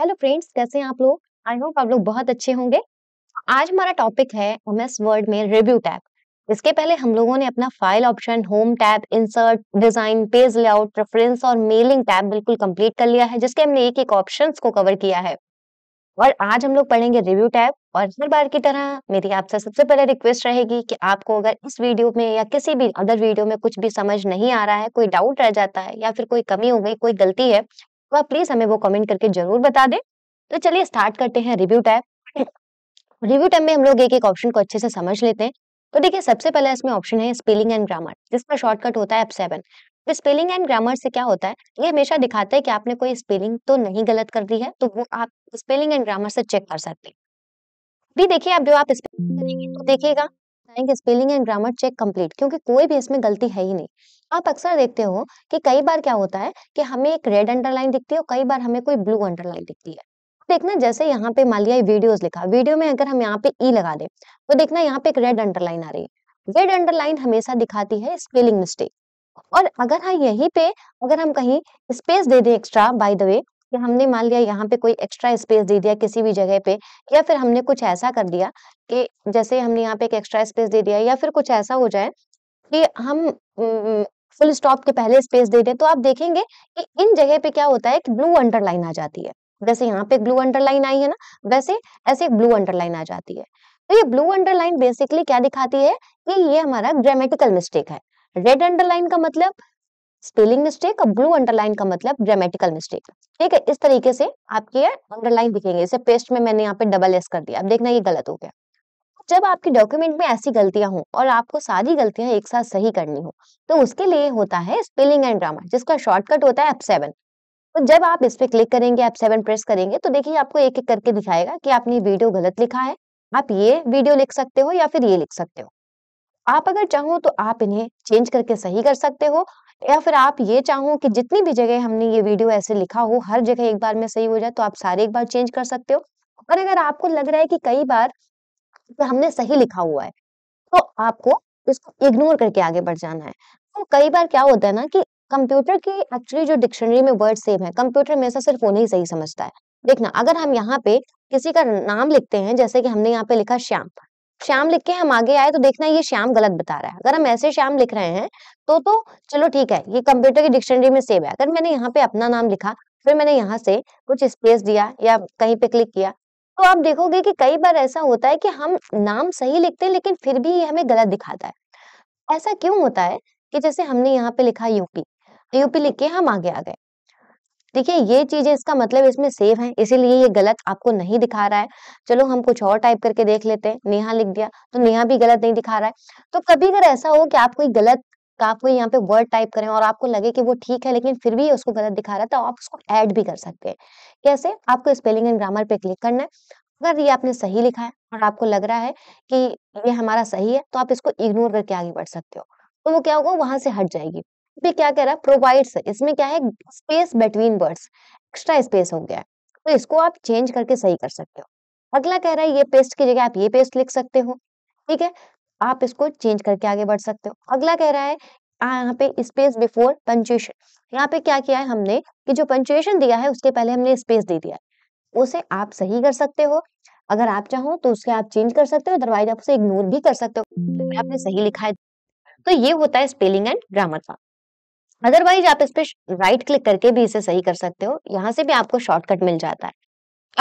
Hello friends कैसे हैं आप लोग आई होप आप लोग बहुत अच्छे होंगे आज हमारा टॉपिक है एमएस वर्ड में रिव्यू टैब इसके पहले हम लोगों ने अपना file option home tab insert design page layout preference और मेलिंग टैब बिल्कुल कंप्लीट कर लिया है जिसके हमने एक एक ऑप्शन को कवर किया है और आज हम लोग पढ़ेंगे रिव्यू टैब और हर बार की तरह मेरी आपसे सबसे पहले रिक्वेस्ट रहेगी कि आपको अगर इस वीडियो में या किसी भी अदर वीडियो में कुछ भी समझ नहीं आ रहा है कोई डाउट रह जाता है या फिर कोई कमी हो गई कोई गलती है तो आप प्लीज हमें वो कमेंट करके जरूर बता दें तो चलिए स्टार्ट करते हैं रिव्यू टैब रिव्यू टैब में हम लोग एक एक ऑप्शन को अच्छे से समझ लेते हैं तो देखिए सबसे पहले इसमें ऑप्शन है स्पेलिंग एंड ग्रामर जिसका शॉर्टकट होता है एफ सेवन तो स्पेलिंग एंड ग्रामर से क्या होता है ये हमेशा दिखाता है कि आपने कोई स्पेलिंग तो नहीं गलत कर दी है तो वो आप स्पेलिंग एंड ग्रामर से चेक कर सकते हैं भी देखिए आप जो आप स्पेलिंग करेंगे तो देखिएगा कि spelling and grammar check complete क्योंकि कोई भी इसमें गलती है ही नहीं आप अक्सर देखते हो कि कई बार क्या होता है कि हमें एक रेड अंडरलाइन दिखती है और कई बार हमें कोई ब्लू अंडरलाइन दिखती है देखना जैसे यहाँ पे मान लिया वीडियोस लिखा वीडियो में अगर हम यहाँ पे ई e लगा दे तो देखना यहाँ पे एक रेड अंडरलाइन आ रही है रेड अंडरलाइन हमेशा दिखाती है स्पेलिंग मिस्टेक और अगर हम हाँ यहीं पे अगर हम कहीं स्पेस दे दें एक्स्ट्रा बाय द वे कि हमने मान लिया यहाँ पे कोई एक्स्ट्रा स्पेस दे दिया किसी भी जगह पे या फिर हमने कुछ ऐसा कर दिया कि जैसे हमने यहाँ पे एक एक्स्ट्रा स्पेस दे दिया या फिर कुछ ऐसा हो जाए कि हम फुल स्टॉप के पहले स्पेस दे दें तो आप देखेंगे कि इन जगह पे क्या होता है कि ब्लू अंडरलाइन आ जाती है जैसे यहाँ पे ब्लू अंडरलाइन आई है ना वैसे ऐसे एक ब्लू अंडरलाइन आ जाती है तो ये ब्लू अंडरलाइन बेसिकली क्या दिखाती है कि ये हमारा ग्रामेटिकल मिस्टेक है रेड अंडरलाइन का मतलब स्पेलिंग मिस्टेक और ब्लू अंडरलाइन का मतलब ग्रामेटिकल मिस्टेक ठीक है इस तरीके से आपके अंडरलाइन दिखेंगे इसे पेस्ट में मैंने यहाँ पे डबल एस कर दिया अब देखना ये गलत हो गया जब आपके डॉक्यूमेंट में ऐसी गलतियां हों और आपको सारी गलतियां एक साथ सही करनी हो तो उसके लिए होता है स्पेलिंग एंड ग्रामर जिसका शॉर्टकट होता है एप सेवन तो जब आप इस पर क्लिक करेंगे एप सेवन प्रेस करेंगे तो देखिए आपको एक एक करके दिखाएगा कि आपने वीडियो गलत लिखा है आप ये वीडियो लिख सकते हो या फिर ये लिख सकते हो आप अगर चाहो तो आप इन्हें चेंज करके सही कर सकते हो या फिर आप ये चाहो कि जितनी भी जगह हमने ये वीडियो ऐसे लिखा हो हर जगह एक बार में सही हो जाए तो आप सारे एक बार चेंज कर सकते हो और अगर आपको लग रहा है कि कई बार हमने सही लिखा हुआ है तो आपको इसको इग्नोर करके आगे बढ़ जाना है तो कई बार क्या होता है ना कि कंप्यूटर की एक्चुअली जो डिक्शनरी में वर्ड सेम है कंप्यूटर में ऐसा सिर्फ उन्हें सही समझता है देखना अगर हम यहाँ पे किसी का नाम लिखते हैं जैसे कि हमने यहाँ पे लिखा श्याम श्याम लिख के हम आगे आए तो देखना ये श्याम गलत बता रहा है अगर हम ऐसे श्याम लिख रहे हैं तो तो चलो ठीक है ये कंप्यूटर की डिक्शनरी में सेव है अगर मैंने यहाँ पे अपना नाम लिखा फिर मैंने यहाँ से कुछ स्पेस दिया या कहीं पे क्लिक किया तो आप देखोगे कि कई बार ऐसा होता है कि हम नाम सही लिखते हैं लेकिन फिर भी ये हमें गलत दिखाता है ऐसा क्यों होता है कि जैसे हमने यहाँ पे लिखा यूपी यूपी लिख के हम आगे आ गए देखिए ये चीजें इसका मतलब इसमें सेफ है इसीलिए ये गलत आपको नहीं दिखा रहा है चलो हम कुछ और टाइप करके देख लेते हैं नेहा लिख दिया तो नेहा भी गलत नहीं दिखा रहा है तो कभी अगर ऐसा हो कि आप कोई गलत का आप कोई यहाँ पे वर्ड टाइप करें और आपको लगे कि वो ठीक है लेकिन फिर भी उसको गलत दिखा रहा है तो आप उसको ऐड भी कर सकते हैं कैसे आपको स्पेलिंग एंड ग्रामर पे क्लिक करना है अगर ये आपने सही लिखा है और आपको लग रहा है कि ये हमारा सही है तो आप इसको इग्नोर करके आगे बढ़ सकते हो तो वो क्या होगा वहां से हट जाएगी पे क्या कह रहा है प्रोवाइड्स इसमें क्या है space between words extra space हो गया है तो इसको आप चेंज करके सही कर सकते हो अगला कह रहा है ये पेस्ट की जगह आप ये पेस्ट लिख सकते हो ठीक है आप इसको चेंज करके आगे बढ़ सकते हो अगला कह रहा है यहाँ पे स्पेस बिफोर पंचुएशन यहाँ पे क्या किया है हमने कि जो पंचुएशन दिया है उसके पहले हमने स्पेस दे दिया है उसे आप सही कर सकते हो अगर आप चाहो तो उसके आप चेंज कर सकते हो अदरवाइज आप उसे इग्नोर भी कर सकते हो तो आपने सही लिखा है तो ये होता है स्पेलिंग एंड ग्रामर का अदरवाइज आप इस पर राइट क्लिक करके भी इसे सही कर सकते हो यहाँ से भी आपको शॉर्टकट मिल जाता है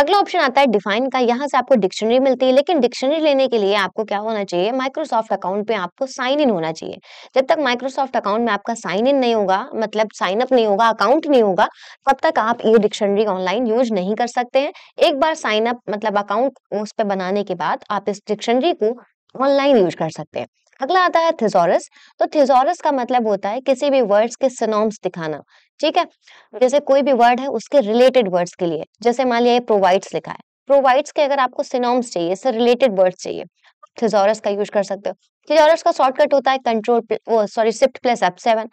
अगला ऑप्शन आता है डिफाइन का यहाँ से आपको डिक्शनरी मिलती है लेकिन डिक्शनरी लेने के लिए आपको क्या होना चाहिए माइक्रोसॉफ्ट अकाउंट पे आपको साइन इन होना चाहिए जब तक माइक्रोसॉफ्ट अकाउंट में आपका साइन इन नहीं होगा मतलब साइन अप नहीं होगा अकाउंट नहीं होगा तब तक आप ये डिक्शनरी ऑनलाइन यूज नहीं कर सकते हैं एक बार साइन अप मतलब अकाउंट उस पर बनाने के बाद आप इस डिक्शनरी को ऑनलाइन यूज कर सकते हैं अगला आता है थिजोरस तो थिजोरस का मतलब होता है किसी भी वर्ड्स के सिनोम्स दिखाना ठीक है जैसे कोई भी वर्ड है उसके रिलेटेड वर्ड्स के लिए जैसे मान लिया प्रोवाइड्स लिखा है प्रोवाइड्स के अगर आपको सिनोम्स चाहिए इससे रिलेटेड वर्ड्स चाहिए थिजोरस का यूज कर सकते हो थिजोरस का शॉर्टकट होता है control sorry shift plus F seven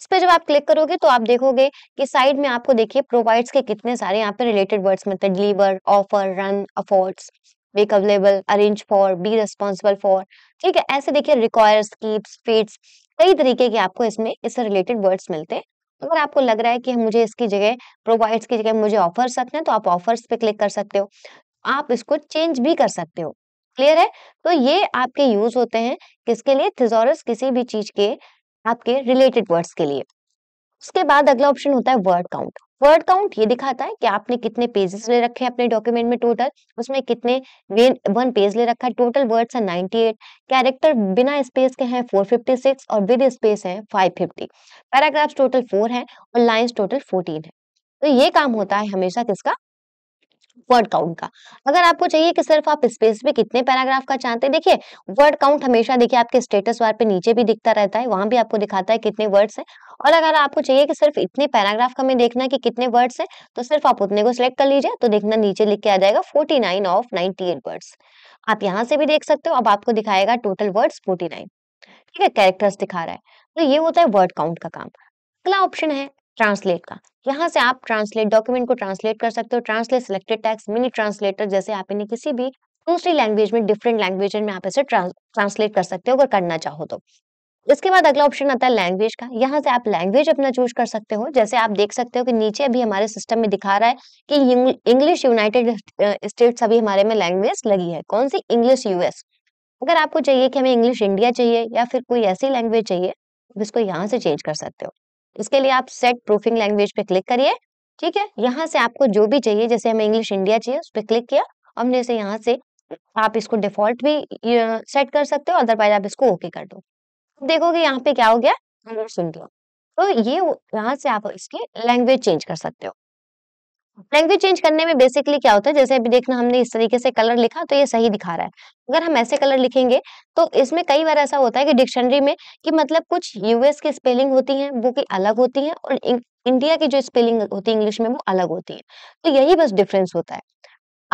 इस पर जब आप क्लिक करोगे तो आप देखोगे कि साइड में आपको देखिए प्रोवाइड्स के कितने सारे यहाँ पे रिलेटेड वर्ड्स मिलते हैं deliver offer run affords make available arrange for be responsible for ठीक है ऐसे देखिए रिक्वायर्स कीप्स फिट्स कई तरीके के आपको इसमें इससे रिलेटेड वर्ड्स मिलते हैं अगर आपको लग रहा है कि मुझे इसकी जगह प्रोवाइड्स की जगह मुझे ऑफर्स रखना है तो आप ऑफर्स पे क्लिक कर सकते हो आप इसको चेंज भी कर सकते हो क्लियर है तो ये आपके यूज होते हैं किसके लिए थिजोरस किसी भी चीज के आपके रिलेटेड वर्ड्स के लिए उसके बाद अगला ऑप्शन होता है वर्ड काउंट वर्ड काउंट ये दिखाता है कि आपने कितने पेजेस ले रखे हैं अपने डॉक्यूमेंट में टोटल उसमें कितने वन पेज ले रखा है टोटल वर्ड्स है 98 कैरेक्टर बिना स्पेस के हैं 456 और विद स्पेस है 550 पैराग्राफ्स टोटल फोर हैं और लाइंस टोटल 14 है तो ये काम होता है हमेशा किसका वर्ड काउंट का अगर आपको चाहिए कि सिर्फ आप स्पेस में कितने पैराग्राफ का चाहते हैं देखिए वर्ड काउंट हमेशा देखिए आपके स्टेटस वार पे नीचे भी दिखता रहता है वहां भी आपको दिखाता है कितने वर्ड्स हैं और अगर आपको चाहिए कि सिर्फ इतने पैराग्राफ का हमें देखना है कि कितने वर्ड्स हैं तो सिर्फ आप उतने को सिलेक्ट कर लीजिए तो देखना नीचे लिख के आ जाएगा forty nine of ninety eight words आप यहाँ से भी देख सकते हो अब आपको दिखाएगा टोटल वर्ड्स फोर्टी नाइन ठीक है कैरेक्टर्स दिखा रहा है तो ये होता है वर्ड काउंट का काम अगला ऑप्शन है ट्रांसलेट का यहाँ से आप ट्रांसलेट डॉक्यूमेंट को ट्रांसलेट कर सकते हो translate selected text mini translator जैसे आप इन्हें किसी भी दूसरी लैंग्वेज में डिफरेंट लैंग्वेज में आप इसे ट्रांसलेट कर सकते हो अगर करना चाहो तो इसके बाद अगला ऑप्शन आता है लैंग्वेज का यहाँ से आप लैंग्वेज अपना चूज कर सकते हो जैसे आप देख सकते हो कि नीचे अभी हमारे सिस्टम में दिखा रहा है कि इंग्लिश यूनाइटेड स्टेट्स अभी हमारे में लैंग्वेज लगी है कौन सी इंग्लिश यूएस अगर आपको चाहिए कि हमें इंग्लिश इंडिया चाहिए या फिर कोई ऐसी लैंग्वेज चाहिए जिसको यहाँ से चेंज कर सकते हो इसके लिए आप सेट प्रूफिंग लैंग्वेज पे क्लिक करिए ठीक है यहाँ से आपको जो भी चाहिए जैसे हमें इंग्लिश इंडिया चाहिए उस पर क्लिक किया हमने इसे यहाँ से आप इसको डिफॉल्ट भी सेट कर सकते हो अदरवाइज आप इसको ओके कर दो देखोगे यहाँ पे क्या हो गया सुन दो तो ये यहाँ से आप इसकी लैंग्वेज चेंज कर सकते हो लैंग्वेज चेंज करने में बेसिकली क्या होता है जैसे अभी देखना हमने इस तरीके से कलर लिखा तो ये सही दिखा रहा है अगर हम ऐसे कलर लिखेंगे तो इसमें कई बार ऐसा होता है कि डिक्शनरी में कि मतलब कुछ यूएस की स्पेलिंग होती है वो की अलग होती है और इंडिया की जो स्पेलिंग होती है इंग्लिश में वो अलग होती है तो यही बस डिफरेंस होता है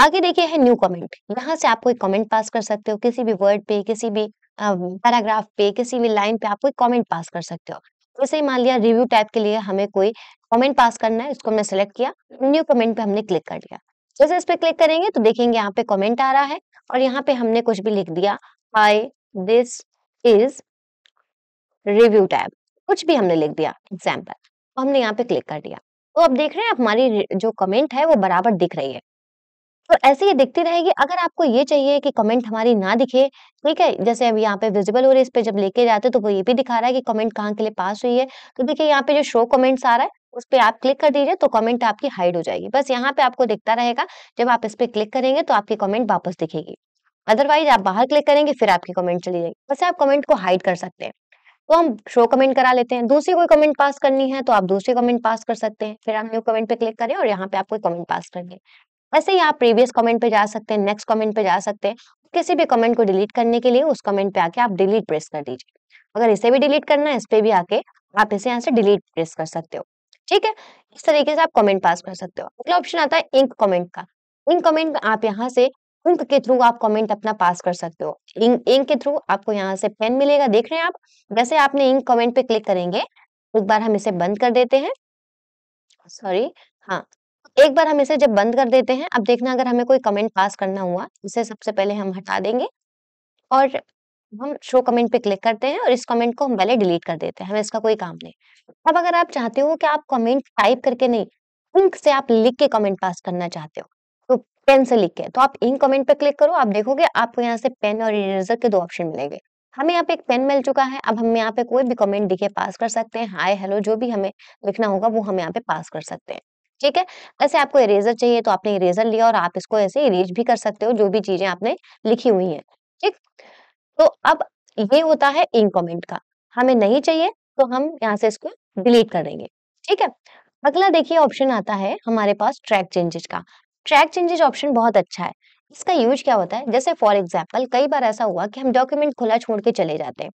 आगे देखिए है न्यू कमेंट यहाँ से आप कोई कमेंट पास कर सकते हो किसी भी वर्ड पे किसी भी पैराग्राफ पे किसी भी लाइन पे आप कोई कमेंट पास कर सकते हो जैसे मान लिया रिव्यू टाइप के लिए हमें कोई कमेंट पास करना है इसको हमने सेलेक्ट किया न्यू कमेंट पे हमने क्लिक कर लिया जैसे इस पर क्लिक करेंगे तो देखेंगे यहाँ पे कमेंट आ रहा है और यहाँ पे हमने कुछ भी लिख दिया hi this is review tab कुछ भी हमने लिख दिया एग्जाम्पल तो हमने यहाँ पे क्लिक कर दिया तो अब देख रहे हैं हमारी जो कमेंट है वो बराबर दिख रही है तो ऐसे ही दिखती रहेगी अगर आपको ये चाहिए कि कमेंट हमारी ना दिखे ठीक है जैसे अब यहाँ पे विजिबल हो रही है इस पर जब लेके जाते तो वो ये भी दिखा रहा है कि कमेंट कहाँ के लिए पास हुई है तो देखिए यहाँ पे जो शो कमेंट्स आ रहा है उस पर आप क्लिक कर दीजिए तो कमेंट आपकी हाइड हो जाएगी बस यहाँ पे आपको दिखता रहेगा जब आप इस पर क्लिक करेंगे तो आपकी कमेंट वापस दिखेगी अदरवाइज आप बाहर क्लिक करेंगे फिर आपकी कमेंट चली जाएगी वैसे आप कमेंट को हाइड कर सकते हैं तो हम शो कमेंट करा लेते हैं दूसरी कोई कमेंट पास करनी है तो आप दूसरी कमेंट पास कर सकते हैं फिर आप न्यू कमेंट पे क्लिक करें और यहाँ पे आप कोई कमेंट पास करेंगे ऐसे ही आप प्रीवियस कमेंट पे जा सकते हैं नेक्स्ट कमेंट पे जा सकते हैं किसी भी कमेंट को डिलीट करने के लिए उस कमेंट पे आके आप डिलीट प्रेस कर दीजिए अगर इसे भी डिलीट करना है इस पे भी आके आप इसे यहाँ से डिलीट प्रेस कर सकते हो ठीक है इस तरीके से आप कमेंट पास कर सकते हो अगला ऑप्शन आता है इंक कमेंट का इंक कमेंट आप यहाँ से इंक के थ्रू आप कमेंट अपना पास कर सकते हो इंक इंक के थ्रू आपको यहाँ से पेन मिलेगा देख रहे हैं आप जैसे आपने इंक कमेंट पे क्लिक करेंगे एक बार हम इसे बंद कर देते हैं सॉरी हाँ एक बार हम इसे जब बंद कर देते हैं अब देखना अगर हमें कोई कमेंट पास करना हुआ इसे सबसे पहले हम हटा देंगे और हम शो कमेंट पे क्लिक करते हैं और इस कमेंट को हम पहले डिलीट कर देते हैं हमें इसका कोई काम नहीं अब अगर आप चाहते हो कि आप कमेंट टाइप करके नहीं इंक से आप लिख के कमेंट पास करना चाहते हो तो पेन से लिख के तो आप इंक कमेंट पे क्लिक करो आप देखोगे आपको यहाँ से पेन और इरेजर के दो ऑप्शन मिलेंगे हमें यहाँ पे एक पेन मिल चुका है अब हम यहाँ पे कोई भी कमेंट दिखे पास कर सकते हैं हाय हेलो जो भी हमें लिखना होगा वो हम यहाँ पे पास कर सकते हैं ठीक है ऐसे आपको इरेजर चाहिए तो आपने इरेजर लिया और आप इसको ऐसे इरेज भी कर सकते हो जो भी चीजें आपने लिखी हुई है ठीक तो अब ये होता है कॉमेंट का हमें नहीं चाहिए तो हम यहाँ से इसको डिलीट कर देंगे ठीक है अगला देखिए ऑप्शन आता है हमारे पास ट्रैक चेंजेस का ट्रैक चेंजेज ऑप्शन बहुत अच्छा है इसका यूज क्या होता है जैसे फॉर एग्जाम्पल कई बार ऐसा हुआ कि हम डॉक्यूमेंट खुला छोड़ के चले जाते हैं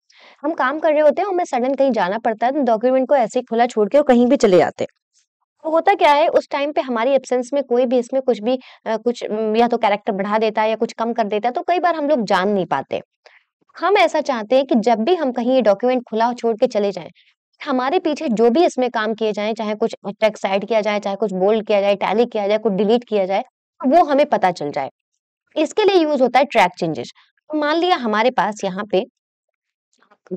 हम काम कर रहे होते हैं हमें सडन कहीं जाना पड़ता है तो डॉक्यूमेंट को ऐसे ही खुला छोड़ के कहीं भी चले जाते हैं तो होता क्या है उस टाइम पे हमारी एब्सेंस में कोई भी इसमें कुछ भी आ, कुछ या तो कैरेक्टर बढ़ा देता है या कुछ कम कर देता है तो कई बार हम लोग जान नहीं पाते हम ऐसा चाहते हैं कि जब भी हम कहीं ये डॉक्यूमेंट खुला छोड़ के चले जाएं हमारे पीछे जो भी इसमें काम किए जाए चाहे कुछ टेक्स एड किया जाए चाहे कुछ बोल्ड किया जाए टैली किया जाए कुछ डिलीट किया जाए वो हमें पता चल जाए इसके लिए यूज होता है ट्रैक चेंजेस तो मान लिया हमारे पास यहाँ पे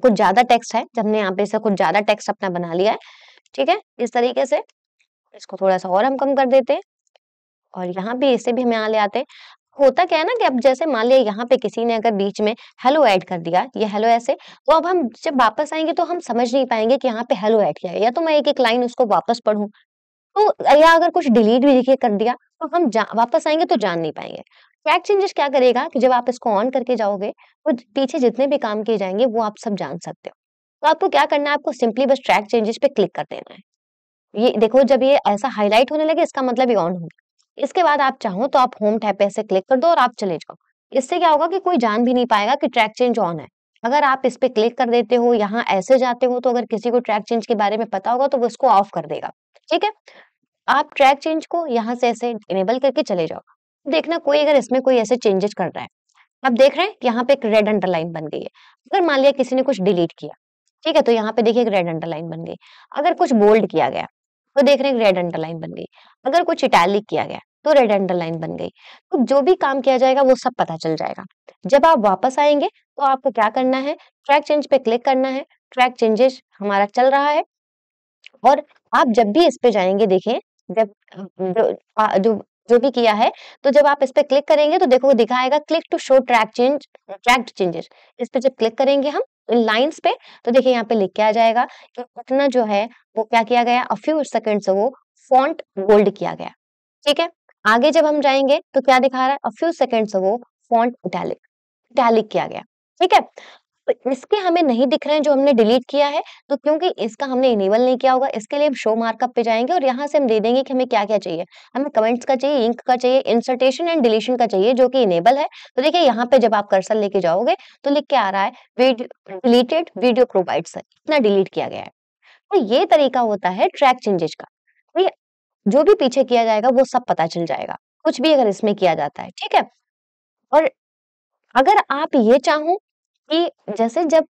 कुछ ज्यादा टेक्स्ट है जब हमने यहाँ पे कुछ ज्यादा टेक्स्ट अपना बना लिया है ठीक है इस तरीके से इसको थोड़ा सा और हम कम कर देते हैं और यहाँ भी इसे भी हम यहाँ ले आते हैं होता क्या है ना कि अब जैसे मान लिया यहाँ पे किसी ने अगर बीच में हेलो ऐड कर दिया ये हेलो ऐसे तो अब हम जब वापस आएंगे तो हम समझ नहीं पाएंगे कि यहाँ पे हेलो ऐड किया है या तो मैं एक एक लाइन उसको वापस पढ़ू तो या अगर कुछ डिलीट भी लिखे कर दिया तो हम वापस आएंगे तो जान नहीं पाएंगे ट्रैक चेंजेस क्या करेगा कि जब आप इसको ऑन करके जाओगे तो पीछे जितने भी काम किए जाएंगे वो आप सब जान सकते हो तो आपको क्या करना है आपको सिंपली बस ट्रैक चेंजेस पे क्लिक कर देना है ये देखो जब ये ऐसा हाईलाइट होने लगे इसका मतलब ये ऑन होगा इसके बाद आप चाहो तो आप होम टैप ऐसे क्लिक कर दो और आप चले जाओ इससे क्या होगा कि कोई जान भी नहीं पाएगा कि ट्रैक चेंज ऑन है अगर आप इस पे क्लिक कर देते हो यहाँ ऐसे जाते हो तो अगर किसी को ट्रैक चेंज के बारे में पता होगा तो वो इसको ऑफ कर देगा ठीक है आप ट्रैक चेंज को यहाँ से ऐसे इनेबल करके चले जाओ देखना कोई अगर इसमें कोई ऐसे चेंजेस कर रहा है आप देख रहे हैं यहाँ पे एक रेड अंडरलाइन बन गई है अगर मान लिया किसी ने कुछ डिलीट किया ठीक है तो यहाँ पे देखिए एक रेड अंडरलाइन बन गई अगर कुछ बोल्ड किया गया तो देख रहे हैं रेड अंडरलाइन बन गई अगर कुछ इटैलिक किया गया तो रेड अंडरलाइन बन गई तो जो भी काम किया जाएगा वो सब पता चल जाएगा जब आप वापस आएंगे तो आपको क्या करना है ट्रैक चेंज पे क्लिक करना है ट्रैक चेंजेस हमारा चल रहा है और आप जब भी इस पे जाएंगे देखें जब जो, जो जो भी किया है तो जब आप इस पे क्लिक करेंगे तो देखो दिखाएगा click to show track change track changes इस पे जब क्लिक करेंगे हम इन लाइंस पे तो देखिए यहाँ पे लिख के आ जाएगा कि उतना जो है वो क्या किया गया अ फ्यू सेकेंड्स वो फॉन्ट गोल्ड किया गया ठीक है आगे जब हम जाएंगे तो क्या दिखा रहा है अ फ्यू सेकेंड्स वो फॉन्ट इटैलिक इटैलिक किया गया ठीक है तो इसके हमें नहीं दिख रहे हैं जो हमने डिलीट किया है तो क्योंकि इसका हमने इनेबल नहीं किया होगा इसके लिए हम शो मार्कअप पे जाएंगे और यहाँ से हम दे देंगे कि हमें क्या क्या चाहिए हमें कमेंट्स का चाहिए इंक का चाहिए इंसर्टेशन एंड डिलीशन का चाहिए जो कि इनेबल है तो देखिए यहाँ पे जब आप कर्सर लेके जाओगे तो लिख के आ रहा है डिलीटेड वीडियो प्रोवाइड्स इतना डिलीट किया गया है तो ये तरीका होता है ट्रैक चेंजेस का तो जो भी पीछे किया जाएगा वो सब पता चल जाएगा कुछ भी अगर इसमें किया जाता है ठीक है और अगर आप ये चाहो कि जैसे जब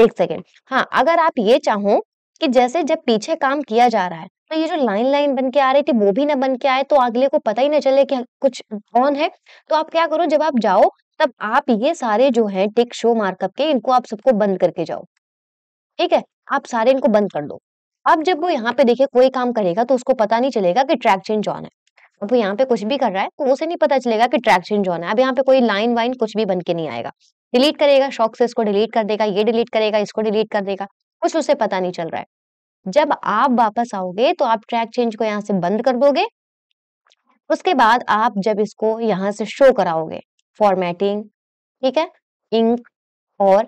एक सेकेंड हाँ अगर आप ये चाहो कि जैसे जब पीछे काम किया जा रहा है तो ये जो लाइन लाइन बन के आ रही थी वो भी ना बन के आए तो अगले को पता ही ना चले कि कुछ ऑन है तो आप क्या करो जब आप जाओ तब आप ये सारे जो है टिक शो मार्कअप के इनको आप सबको बंद करके जाओ ठीक है आप सारे इनको बंद कर दो अब जब वो यहाँ पे देखिए कोई काम करेगा तो उसको पता नहीं चलेगा कि चेंज जॉन है अब वो यहाँ पे कुछ भी कर रहा है तो उसे नहीं पता चलेगा कि चेंज जॉन है अब यहाँ पे कोई लाइन वाइन कुछ भी बन के नहीं आएगा डिलीट करेगा शौक से इसको डिलीट कर देगा ये डिलीट करेगा इसको डिलीट कर देगा कुछ उसे पता नहीं चल रहा है जब आप वापस आओगे तो आप ट्रैक चेंज को यहाँ से बंद कर दोगे उसके बाद आप जब इसको यहाँ से शो कराओगे फॉर्मेटिंग ठीक है इंक और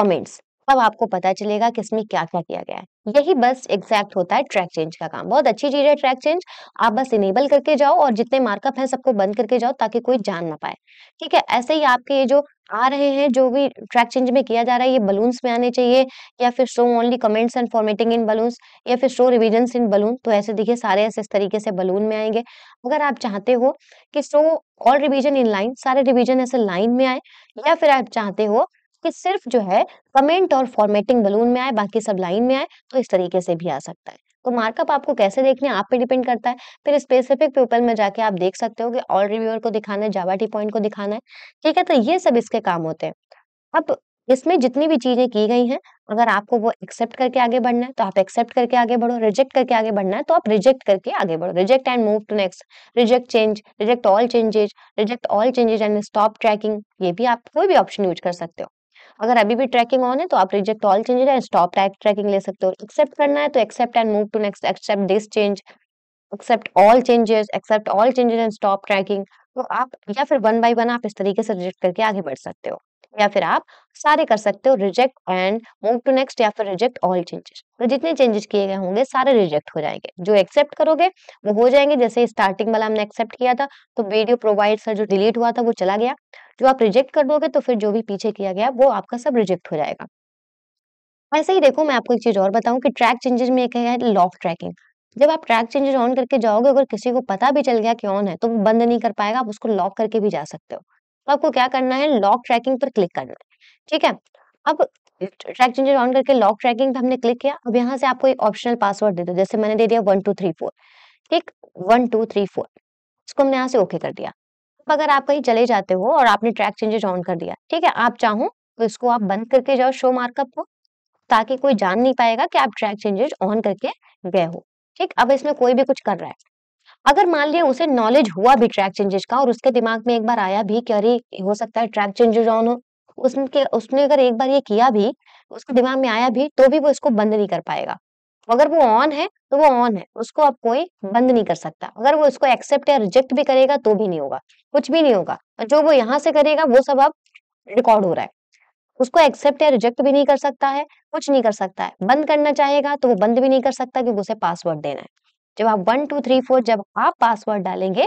कमेंट्स तब आपको पता चलेगा कि इसमें क्या क्या किया गया है यही बस एग्जैक्ट होता है ट्रैक चेंज का काम बहुत अच्छी चीज है ट्रैक चेंज आप बस इनेबल करके जाओ और जितने मार्कअप है सबको बंद करके जाओ ताकि कोई जान ना पाए ठीक है ऐसे ही आपके ये जो आ रहे हैं जो भी ट्रैक चेंज में किया जा रहा है ये बलून्स में आने चाहिए या फिर show only comments and formatting in balloons या फिर शो रिविजन इन बलून तो ऐसे देखिए सारे ऐसे इस तरीके से बलून में आएंगे अगर आप चाहते हो कि show all revision in line सारे रिविजन ऐसे लाइन में आए या फिर आप चाहते हो कि सिर्फ जो है कमेंट और फॉर्मेटिंग बलून में आए बाकी सब लाइन में आए तो इस तरीके से भी आ सकता है तो मार्कअप आपको कैसे देखने आप पे डिपेंड करता है फिर स्पेसिफिक पेपर में जाके आप देख सकते हो कि ऑल रिव्यूअर को दिखाना है जावा टी पॉइंट को दिखाना है ठीक है तो ये सब इसके काम होते हैं अब इसमें जितनी भी चीजें की गई हैं अगर आपको वो एक्सेप्ट करके आगे बढ़ना है तो आप एक्सेप्ट करके आगे बढ़ो रिजेक्ट करके आगे बढ़ना है तो आप रिजेक्ट करके आगे बढ़ो reject and move to next reject change reject all changes reject all changes and stop tracking ये भी आप कोई भी ऑप्शन यूज कर सकते हो अगर अभी भी ट्रैकिंग ऑन है तो आप reject all change and stop type tracking ले सकते हो एक्सेप्ट करना है तो accept and move to next accept this change accept all changes accept all changes and stop tracking तो आप या फिर वन बाय वन आप इस तरीके से रिजेक्ट करके आगे बढ़ सकते हो या फिर आप सारे कर सकते हो reject and move to next या फिर रिजेक्ट ऑल चेंजेस तो जितने चेंजेस किए गए होंगे सारे रिजेक्ट हो जाएंगे जो एक्सेप्ट करोगे वो हो जाएंगे जैसे स्टार्टिंग वाला हमने एक्सेप्ट किया था तो वीडियो प्रोवाइड जो डिलीट हुआ था वो चला गया जो आप रिजेक्ट कर दोगे तो फिर जो भी पीछे किया गया वो आपका सब रिजेक्ट हो जाएगा ऐसे ही देखो मैं आपको एक चीज और बताऊं कि ट्रैक चेंजेस में एक है लॉक ट्रैकिंग जब आप ट्रैक चेंजेस ऑन करके जाओगे अगर किसी को पता भी चल गया कि ऑन है तो बंद नहीं कर पाएगा आप उसको लॉक करके भी जा सकते हो तो आपको क्या करना है लॉक ट्रैकिंग पर क्लिक करना है ठीक है अब ट्रैक चेंजर ऑन करके लॉक ट्रैकिंग पे हमने क्लिक किया अब यहाँ से आपको एक ऑप्शनल पासवर्ड दे दो जैसे मैंने दे दिया वन टू थ्री फोर ठीक वन टू थ्री फोर इसको हमने यहाँ से ओके कर दिया अब अगर आप कहीं चले जाते हो और आपने ट्रैक चेंजर ऑन कर दिया ठीक है आप चाहो तो इसको आप बंद करके जाओ शो मार्कअप को ताकि कोई जान नहीं पाएगा कि आप ट्रैक चेंजेस ऑन करके गए हो ठीक अब इसमें कोई भी कुछ कर रहा है अगर मान लिया उसे नॉलेज हुआ भी ट्रैक चेंजेस का और उसके दिमाग में एक बार आया भी कि अरे हो सकता है ट्रैक चेंजेस ऑन हो उसके उसने अगर एक बार ये किया भी उसके दिमाग में आया भी तो भी वो इसको बंद नहीं कर पाएगा अगर वो ऑन है तो वो ऑन है उसको अब कोई बंद नहीं कर सकता अगर वो इसको एक्सेप्ट या रिजेक्ट भी करेगा तो भी नहीं होगा कुछ भी नहीं होगा और जो वो यहाँ से करेगा वो सब अब रिकॉर्ड हो रहा है उसको एक्सेप्ट या रिजेक्ट भी नहीं कर सकता है कुछ नहीं कर सकता है बंद करना चाहेगा तो वो बंद भी नहीं कर सकता क्योंकि उसे पासवर्ड देना है जब आप वन टू थ्री फोर जब आप पासवर्ड डालेंगे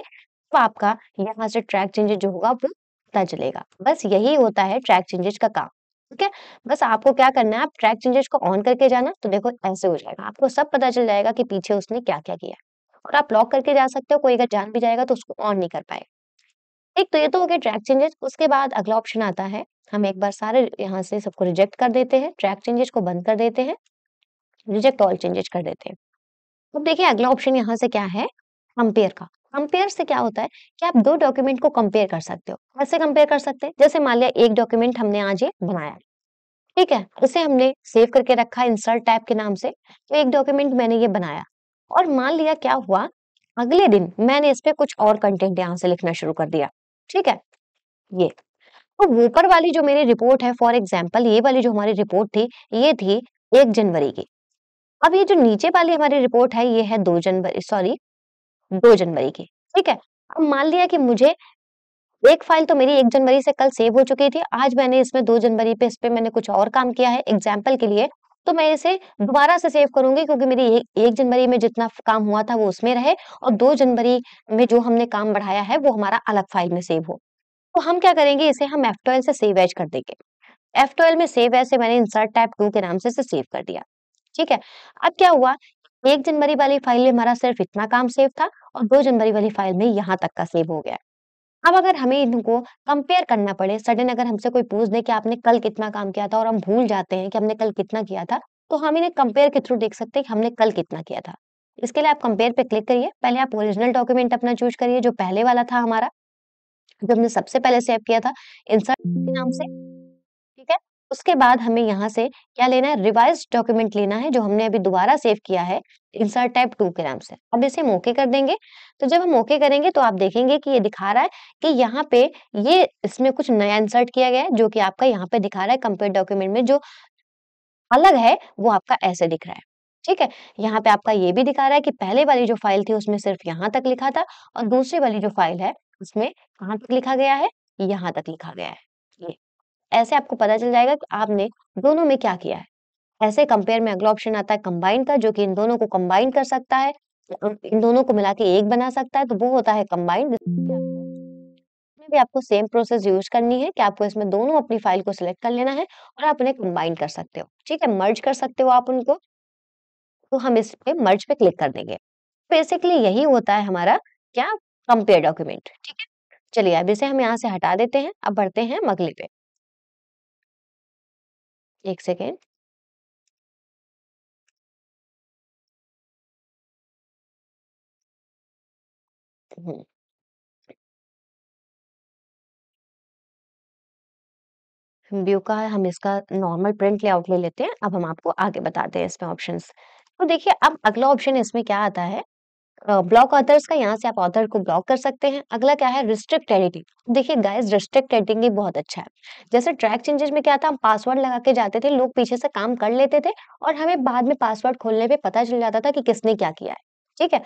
तो आपका यहाँ से ट्रैक चेंजेस जो होगा वो पता चलेगा बस यही होता है ट्रैक चेंजेस का काम ठीक है बस आपको क्या करना है आप ट्रैक चेंजेस को ऑन करके जाना तो देखो ऐसे हो जाएगा आपको सब पता चल जाएगा कि पीछे उसने क्या क्या किया और आप लॉक करके जा सकते हो कोई अगर जान भी जाएगा तो उसको ऑन नहीं कर पाएगा एक तो ये तो हो गया ट्रैक चेंजेस उसके बाद अगला ऑप्शन आता है हम एक बार सारे यहाँ से सबको रिजेक्ट कर देते हैं ट्रैक चेंजेस को बंद कर देते हैं रिजेक्ट ऑल चेंजेस कर देते हैं अब देखिए अगला ऑप्शन यहाँ से क्या है कंपेयर का कंपेयर से क्या होता है कि आप दो डॉक्यूमेंट को कंपेयर कर सकते हो कैसे कंपेयर कर सकते हैं जैसे मान लिया एक डॉक्यूमेंट हमने आज ये बनाया ठीक है उसे हमने सेव करके रखा इंसर्ट टाइप के नाम से तो एक डॉक्यूमेंट मैंने ये बनाया और मान लिया क्या हुआ अगले दिन मैंने इस पर कुछ और कंटेंट यहाँ से लिखना शुरू कर दिया ठीक है ये तो वोपर वाली जो मेरी रिपोर्ट है फॉर एग्जाम्पल ये वाली जो हमारी रिपोर्ट थी ये थी एक जनवरी की अब ये जो नीचे वाली हमारी रिपोर्ट है ये है दो जनवरी सॉरी दो जनवरी की ठीक है अब मान लिया कि मुझे एक फाइल तो मेरी एक जनवरी से कल सेव हो चुकी थी आज मैंने इसमें दो जनवरी पे इस पे मैंने कुछ और काम किया है एग्जाम्पल के लिए तो मैं इसे दोबारा से सेव करूंगी क्योंकि मेरी एक, एक जनवरी में जितना काम हुआ था वो उसमें रहे और दो जनवरी में जो हमने काम बढ़ाया है वो हमारा अलग फाइल में सेव हो तो हम क्या करेंगे इसे हम एफ से सेव एज कर देंगे एफ में सेव एज से मैंने इंसर्ट टाइप टू के नाम से इसे सेव कर दिया ठीक है अब क्या हुआ एक जनवरी वाली फाइल में हमारा सिर्फ इतना काम सेव था और दो जनवरी वाली फाइल में यहाँ तक का सेव हो गया अब अगर हमें इनको कंपेयर करना पड़े सडन अगर हमसे कोई पूछ दे कि आपने कल कितना काम किया था और हम भूल जाते हैं कि हमने कल कितना किया था तो हम इन्हें कंपेयर के थ्रू देख सकते हैं कि हमने कल कितना किया था इसके लिए आप कंपेयर पे क्लिक करिए पहले आप ओरिजिनल डॉक्यूमेंट अपना चूज करिए जो पहले वाला था हमारा जो हमने सबसे पहले सेव किया था इंसर्ट के नाम से ठीक है उसके बाद हमें यहाँ से क्या लेना है रिवाइज डॉक्यूमेंट लेना है जो हमने अभी दोबारा सेव किया है इंसर्ट टाइप टू के नाम से अब इसे मोके कर देंगे तो जब हम ओके करेंगे तो आप देखेंगे कि ये दिखा रहा है कि यहाँ पे ये इसमें कुछ नया इंसर्ट किया गया है जो कि आपका यहाँ पे दिखा रहा है कंपेयर डॉक्यूमेंट में जो अलग है वो आपका ऐसे दिख रहा है ठीक है यहाँ पे आपका ये भी दिखा रहा है कि पहले वाली जो फाइल थी उसमें सिर्फ यहाँ तक लिखा था और दूसरी वाली जो फाइल है उसमें कहाँ तक लिखा गया है यहाँ तक लिखा गया है ऐसे आपको पता चल जाएगा कि आपने दोनों में क्या किया है ऐसे कंपेयर में अगला ऑप्शन आता है कंबाइन का जो कि इन दोनों को कंबाइन कर सकता है इन दोनों को मिला के एक बना सकता है तो वो होता है कंबाइन भी आपको सेम प्रोसेस यूज करनी है कि आपको इसमें दोनों अपनी फाइल को सिलेक्ट कर लेना है और आप उन्हें कंबाइन कर सकते हो ठीक है मर्ज कर सकते हो आप उनको तो हम इस पे मर्ज पे क्लिक कर देंगे बेसिकली यही होता है हमारा क्या कंपेयर डॉक्यूमेंट ठीक है चलिए अब इसे हम यहाँ से हटा देते हैं अब बढ़ते हैं अगले पे एक सेकेंड व्यू हम्म। का हम इसका नॉर्मल प्रिंट लेआउट ले लेते हैं अब हम आपको आगे बताते हैं इसमें ऑप्शंस तो देखिए अब अगला ऑप्शन इसमें क्या आता है ब्लॉक ऑथर्स का यहाँ से आप ऑथर को ब्लॉक कर सकते हैं अगला क्या है रिस्ट्रिक्ट एडिटिंग देखिए गाइस रिस्ट्रिक्ट एडिटिंग भी बहुत अच्छा है जैसे ट्रैक चेंजेस में क्या था हम पासवर्ड लगा के जाते थे लोग पीछे से काम कर लेते थे और हमें बाद में पासवर्ड खोलने पे पता चल जाता था कि किसने क्या किया है ठीक है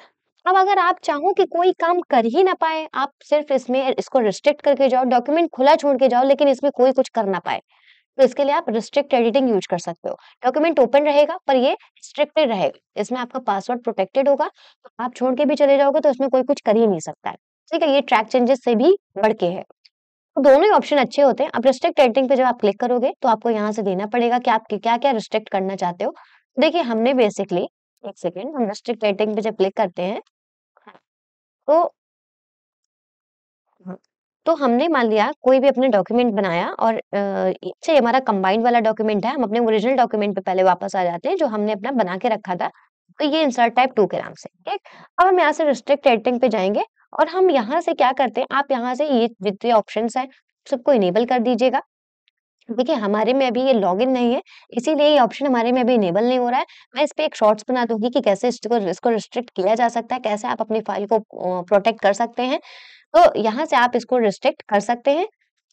अब अगर आप चाहो कि कोई काम कर ही ना पाए आप सिर्फ इसमें इसको रिस्ट्रिक्ट करके जाओ डॉक्यूमेंट खुला छोड़ के जाओ लेकिन इसमें कोई कुछ कर ना पाए तो इसके लिए आप रिस्ट्रिक्ट एडिटिंग यूज कर सकते हो डॉक्यूमेंट ओपन रहेगा पर ये रिस्ट्रिक्टेड रहेगा इसमें आपका पासवर्ड प्रोटेक्टेड होगा तो आप छोड़ के भी चले जाओगे तो इसमें कोई कुछ कर ही नहीं सकता है ठीक है ये ट्रैक चेंजेस से भी बढ़ के है तो दोनों ही ऑप्शन अच्छे होते हैं अब रिस्ट्रिक्ट एडिटिंग पे जब आप क्लिक करोगे तो आपको यहाँ से देना पड़ेगा कि आप क्या क्या रिस्ट्रिक्ट करना चाहते हो देखिए हमने बेसिकली एक सेकेंड हम रिस्ट्रिक्ट एडिटिंग पे जब क्लिक करते हैं हाँ, तो तो हमने मान लिया कोई भी अपने डॉक्यूमेंट बनाया और से हमारा कंबाइंड वाला डॉक्यूमेंट है हम अपने ओरिजिनल डॉक्यूमेंट पे पहले वापस आ जाते हैं जो हमने अपना बना के रखा था तो ये इंसर्ट टाइप टू के नाम से ठीक अब हम यहाँ से रिस्ट्रिक्ट एडिटिंग पे जाएंगे और हम यहाँ से क्या करते हैं आप यहाँ से ये जितने ऑप्शन है सबको इनेबल कर दीजिएगा देखिए हमारे में अभी ये इन नहीं है इसीलिए ये ऑप्शन हमारे में अभी इनेबल नहीं हो रहा है मैं इस पर एक शॉर्ट्स बना दूंगी कि कैसे इसको इसको रिस्ट्रिक्ट किया जा सकता है कैसे आप अपनी फाइल को प्रोटेक्ट कर सकते हैं तो यहाँ से आप इसको रिस्ट्रिक्ट कर सकते हैं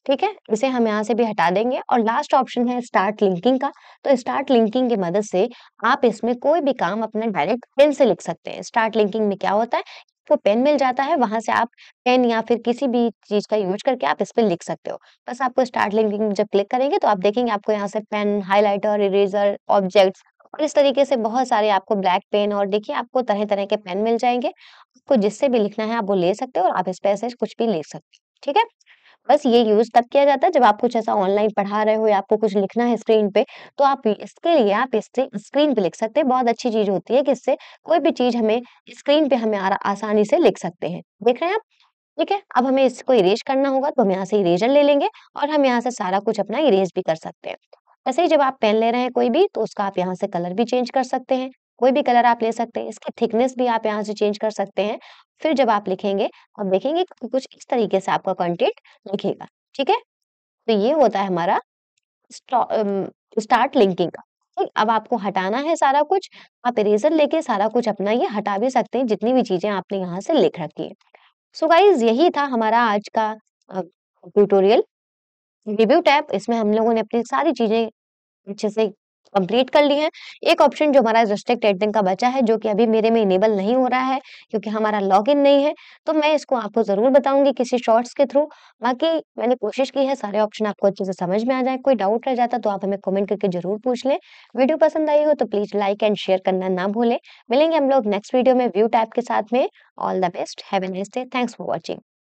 ठीक है इसे हम यहाँ से भी हटा देंगे और लास्ट ऑप्शन है स्टार्ट लिंकिंग का तो स्टार्ट लिंकिंग की मदद से आप इसमें कोई भी काम अपना डायरेक्ट पेन से लिख सकते हैं स्टार्ट लिंकिंग में क्या होता है वो पेन मिल जाता है वहां से आप पेन या फिर किसी भी चीज का यूज करके आप इस पर लिख सकते हो बस आपको स्टार्ट लिंकिंग जब क्लिक करेंगे तो आप देखेंगे आपको यहाँ से पेन हाईलाइटर इरेजर ऑब्जेक्ट्स और इस तरीके से बहुत सारे आपको ब्लैक पेन और देखिए आपको तरह तरह के पेन मिल जाएंगे आपको जिससे भी लिखना है आप वो ले सकते हो और आप इस पे ऐसे कुछ भी ले सकते हो ठीक है बस ये यूज तब किया जाता है जब आप कुछ ऐसा ऑनलाइन पढ़ा रहे हो या आपको कुछ लिखना है स्क्रीन पे तो आप इसके लिए आप स्क्रीन पे लिख सकते हैं बहुत अच्छी चीज होती है कि इससे कोई भी चीज हमें स्क्रीन पे हमें आसानी से लिख सकते हैं देख रहे हैं आप ठीक है अब हमें इसको इरेज करना होगा तो हम यहाँ से इरेजर ले लेंगे और हम यहाँ से सारा कुछ अपना इरेज भी कर सकते हैं वैसे ही जब आप पेन ले रहे हैं कोई भी तो उसका आप यहाँ से कलर भी चेंज कर सकते हैं कोई भी कलर आप ले सकते हैं इसकी थिकनेस भी आप यहाँ से चेंज कर सकते हैं फिर जब आप लिखेंगे आप देखेंगे कुछ इस तरीके से आपका कंटेंट लिखेगा ठीक है तो ये होता है हमारा स्टार्ट लिंकिंग का अब आपको हटाना है सारा कुछ आप इरेजर लेके सारा कुछ अपना ये हटा भी सकते हैं जितनी भी चीजें आपने यहाँ से लिख रखी है सो so गाइज यही था हमारा आज का ट्यूटोरियल रिव्यू टैब इसमें हम लोगों ने अपनी सारी चीजें अच्छे से कंप्लीट कर ली है एक ऑप्शन जो हमारा रिस्ट्रिक्ट एडिटिंग का बचा है जो कि अभी मेरे में इनेबल नहीं हो रहा है क्योंकि हमारा लॉगिन नहीं है तो मैं इसको आपको जरूर बताऊंगी किसी शॉर्ट्स के थ्रू बाकी मैंने कोशिश की है सारे ऑप्शन आपको अच्छे से समझ में आ जाए कोई डाउट रह जाता तो आप हमें कमेंट करके जरूर पूछ लें वीडियो पसंद आई हो तो प्लीज लाइक एंड शेयर करना ना भूलें मिलेंगे हम लोग नेक्स्ट वीडियो में व्यू टैप के साथ में ऑल द बेस्ट है थैंक्स फॉर वॉचिंग